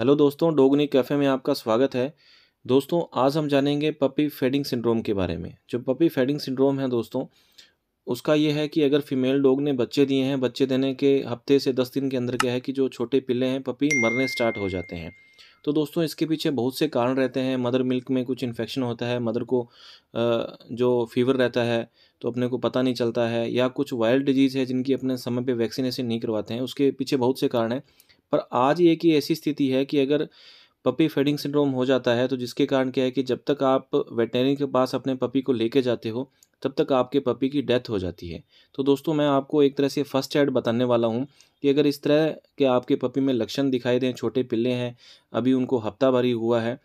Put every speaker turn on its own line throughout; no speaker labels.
hello दोस्तों डोगनी cafe में आपका स्वागत है दोस्तों आज हम जानेंगे पपी फेडिंग सिंड्रोम के बारे में जो पपी फेडिंग सिंड्रोम है दोस्तों उसका यह है कि अगर फीमेल डॉग ने बच्चे दिए हैं बच्चे देने के हफ्ते से दस दिन के अंदर क्या है कि जो छोटे पिल्ले हैं पपी मरने स्टार्ट हो जाते हैं तो दोस्तों इसके पीछे बहुत से कारण रहते हैं मदर मिल्क में कुछ इन्फेक्शन होता है मदर को जो फीवर रहता है तो अपने को पता नहीं चलता है या कुछ वायरल डिजीज़ है जिनकी अपने समय पे वैक्सीनेशन नहीं करवाते हैं उसके पीछे बहुत से कारण हैं पर आज ये ही ऐसी स्थिति है कि अगर पपी फेडिंग सिंड्रोम हो जाता है तो जिसके कारण क्या है कि जब तक आप वेटनरी के पास अपने पपी को लेके जाते हो तब तक आपके पपी की डेथ हो जाती है तो दोस्तों मैं आपको एक तरह से फर्स्ट एड बताने वाला हूँ कि अगर इस तरह के आपके पपी में लक्षण दिखाई दें छोटे पिल्ले हैं अभी उनको हफ्ता भरी हुआ है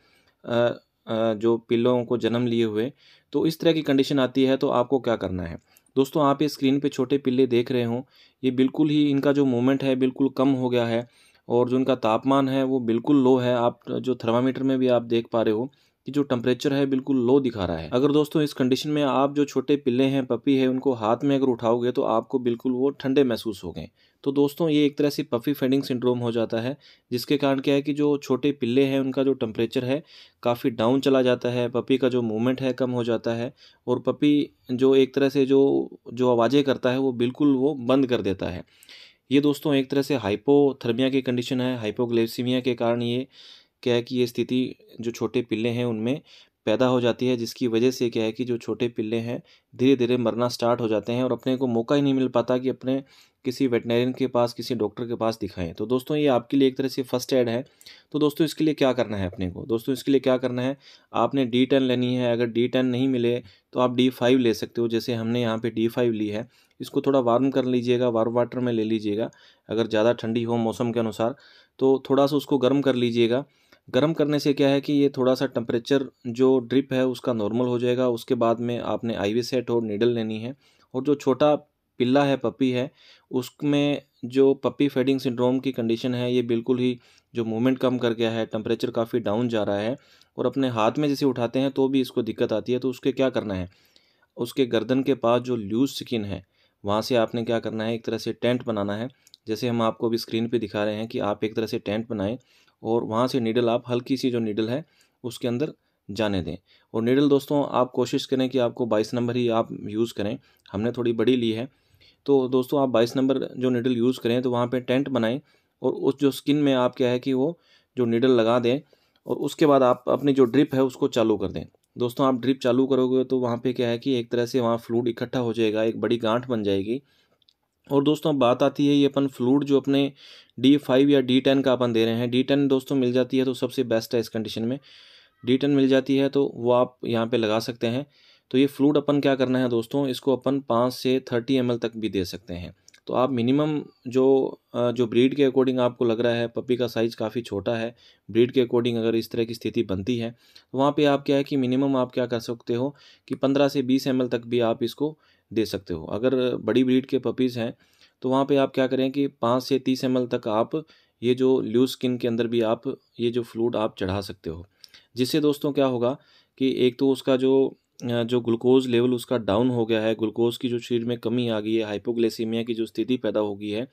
जो पिल्लों को जन्म लिए हुए तो इस तरह की कंडीशन आती है तो आपको क्या करना है दोस्तों आप ये स्क्रीन पे छोटे पिल्ले देख रहे हों ये बिल्कुल ही इनका जो मूवमेंट है बिल्कुल कम हो गया है और जो उनका तापमान है वो बिल्कुल लो है आप जो थर्मामीटर में भी आप देख पा रहे हो कि जो टेम्परेचर है बिल्कुल लो दिखा रहा है अगर दोस्तों इस कंडीशन में आप जो छोटे पिल्ले हैं पपी है उनको हाथ में अगर उठाओगे तो आपको बिल्कुल वो ठंडे महसूस हो गए तो दोस्तों ये एक तरह से पफी फेडिंग सिंड्रोम हो जाता है जिसके कारण क्या है कि जो छोटे पिल्ले हैं उनका जो टेम्परेचर है काफ़ी डाउन चला जाता है पपी का जो मूवमेंट है कम हो जाता है और पपी जो एक तरह से जो जो आवाज़ें करता है वो बिल्कुल वो बंद कर देता है ये दोस्तों एक तरह से हाइपोथर्मिया की कंडीशन है हाइपोग्लेसीमिया के कारण ये क्या है कि ये स्थिति जो छोटे पिल्ले हैं उनमें पैदा हो जाती है जिसकी वजह से क्या है कि जो छोटे पिल्ले हैं धीरे धीरे मरना स्टार्ट हो जाते हैं और अपने को मौका ही नहीं मिल पाता कि अपने किसी वेटनरियन के पास किसी डॉक्टर के पास दिखाएं तो दोस्तों ये आपके लिए एक तरह से फर्स्ट एड है तो दोस्तों इसके लिए क्या करना है अपने को दोस्तों इसके लिए क्या करना है आपने डी टेन लेनी है अगर डी टेन नहीं मिले तो आप डी फाइव ले सकते हो जैसे हमने यहाँ पर डी फाइव ली है इसको थोड़ा वार्म कर लीजिएगा वार्म वाटर में ले लीजिएगा अगर ज़्यादा ठंडी हो मौसम के अनुसार तो थोड़ा सा उसको गर्म कर लीजिएगा गर्म करने से क्या है कि ये थोड़ा सा टेम्परेचर जो ड्रिप है उसका नॉर्मल हो जाएगा उसके बाद में आपने आईवी सेट और नीडल लेनी है और जो छोटा पिल्ला है पपी है उसमें जो पपी फेडिंग सिंड्रोम की कंडीशन है ये बिल्कुल ही जो मूवमेंट कम कर गया है टेम्परेचर काफ़ी डाउन जा रहा है और अपने हाथ में जैसे उठाते हैं तो भी इसको दिक्कत आती है तो उसके क्या करना है उसके गर्दन के पास जो लूज स्किन है वहाँ से आपने क्या करना है एक तरह से टेंट बनाना है जैसे हम आपको अभी स्क्रीन पे दिखा रहे हैं कि आप एक तरह से टेंट बनाएं और वहाँ से नीडल आप हल्की सी जो नीडल है उसके अंदर जाने दें और नीडल दोस्तों आप कोशिश करें कि आपको बाईस नंबर ही आप यूज़ करें हमने थोड़ी बड़ी ली है तो दोस्तों आप बाईस नंबर जो नीडल यूज़ करें तो वहाँ पर टेंट बनाएँ और उस जो स्किन में आप क्या है कि वो जो नीडल लगा दें और उसके बाद आप अपनी जो ड्रिप है उसको चालू कर दें दोस्तों आप ड्रिप चालू करोगे तो वहाँ पे क्या है कि एक तरह से वहाँ फ्लूड इकट्ठा हो जाएगा एक बड़ी गांठ बन जाएगी और दोस्तों बात आती है ये अपन फ्लूड जो अपने डी फाइव या डी टेन का अपन दे रहे हैं डी टेन दोस्तों मिल जाती है तो सबसे बेस्ट है इस कंडीशन में डी टेन मिल जाती है तो वो आप यहाँ पर लगा सकते हैं तो ये फ्लूड अपन क्या करना है दोस्तों इसको अपन पाँच से थर्टी एम तक भी दे सकते हैं तो आप मिनिमम जो जो ब्रीड के अकॉर्डिंग आपको लग रहा है पपी का साइज़ काफ़ी छोटा है ब्रीड के अकॉर्डिंग अगर इस तरह की स्थिति बनती है तो वहाँ पे आप क्या है कि मिनिमम आप क्या कर सकते हो कि पंद्रह से बीस एम तक भी आप इसको दे सकते हो अगर बड़ी ब्रीड के पपीज़ हैं तो वहाँ पर आप क्या करें कि पाँच से तीस एम तक आप ये जो ल्यू स्किन के अंदर भी आप ये जो फ्लूड आप चढ़ा सकते हो जिससे दोस्तों क्या होगा कि एक तो उसका जो जो ग्लूकोज लेवल उसका डाउन हो गया है ग्लूकोज की जो शरीर में कमी आ गई है हाइपोग्लेसीमिया की जो स्थिति पैदा हो गई है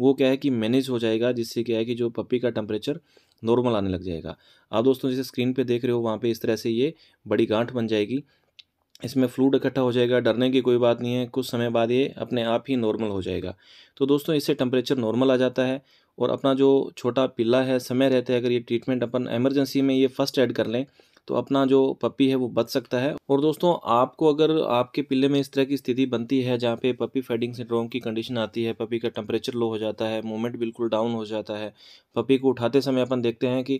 वो क्या है कि मैनेज हो जाएगा जिससे क्या है कि जो पप्पी का टेम्परेचर नॉर्मल आने लग जाएगा आप दोस्तों जैसे स्क्रीन पे देख रहे हो वहाँ पे इस तरह से ये बड़ी गांठ बन जाएगी इसमें फ्लूड इकट्ठा हो जाएगा डरने की कोई बात नहीं है कुछ समय बाद ये अपने आप ही नॉर्मल हो जाएगा तो दोस्तों इससे टेम्परेचर नॉर्मल आ जाता है और अपना जो छोटा पिल्ला है समय रहते हैं अगर ये ट्रीटमेंट अपन एमरजेंसी में ये फर्स्ट ऐड कर लें तो अपना जो पपी है वो बच सकता है और दोस्तों आपको अगर आपके पिल्ले में इस तरह की स्थिति बनती है जहाँ पे पपी फेडिंग सिंड्रोम की कंडीशन आती है पपी का टेम्परेचर लो हो जाता है मूवमेंट बिल्कुल डाउन हो जाता है पपी को उठाते समय अपन देखते हैं कि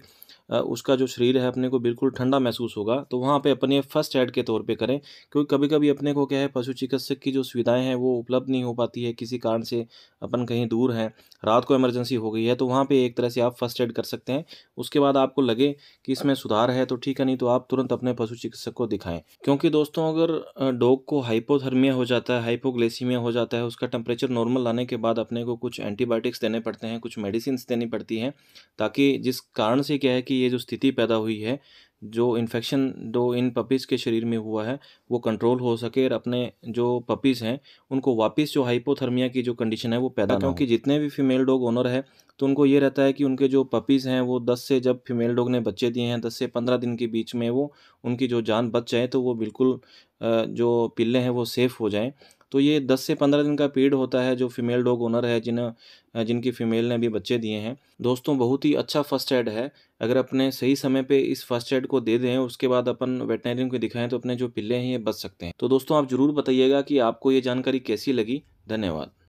उसका जो शरीर है अपने को बिल्कुल ठंडा महसूस होगा तो वहाँ पे अपने फर्स्ट एड के तौर पे करें क्योंकि कभी कभी अपने को क्या है पशु चिकित्सक की जो सुविधाएं हैं वो उपलब्ध नहीं हो पाती है किसी कारण से अपन कहीं दूर हैं रात को इमरजेंसी हो गई है तो वहाँ पर एक तरह से आप फर्स्ट एड कर सकते हैं उसके बाद आपको लगे कि इसमें सुधार है तो ठीक है नहीं नहीं तो आप तुरंत अपने पशु चिकित्सक को दिखाएं क्योंकि दोस्तों अगर डॉग को हाइपोथर्मिया हो जाता है हाइपोग्लेसीमिया हो जाता है उसका टेम्परेचर नॉर्मल लाने के बाद अपने को कुछ एंटीबायोटिक्स देने पड़ते हैं कुछ मेडिसिन देनी पड़ती हैं ताकि जिस कारण से क्या है कि ये जो स्थिति पैदा हुई है जो इन्फेक्शन दो इन पपीज़ के शरीर में हुआ है वो कंट्रोल हो सके और अपने जो पपीज़ हैं उनको वापस जो हाइपोथर्मिया की जो कंडीशन है वो पैदा क्योंकि जितने भी फीमेल डॉग ओनर है तो उनको ये रहता है कि उनके जो पपीज़ हैं वो दस से जब फीमेल डॉग ने बच्चे दिए हैं दस से पंद्रह दिन के बीच में वो उनकी जो जान बच जाए तो वो बिल्कुल जो पिल्ले हैं वो सेफ़ हो जाएँ तो ये दस से पंद्रह दिन का पीरियड होता है जो फीमेल डॉग ओनर है जिन जिनकी फीमेल ने अभी बच्चे दिए हैं दोस्तों बहुत ही अच्छा फर्स्ट एड है अगर अपने सही समय पे इस फर्स्ट एड को दे दें उसके बाद अपन वेटनरी को दिखाएं तो अपने जो पिल्ले हैं ये बच सकते हैं तो दोस्तों आप ज़रूर बताइएगा कि आपको ये जानकारी कैसी लगी धन्यवाद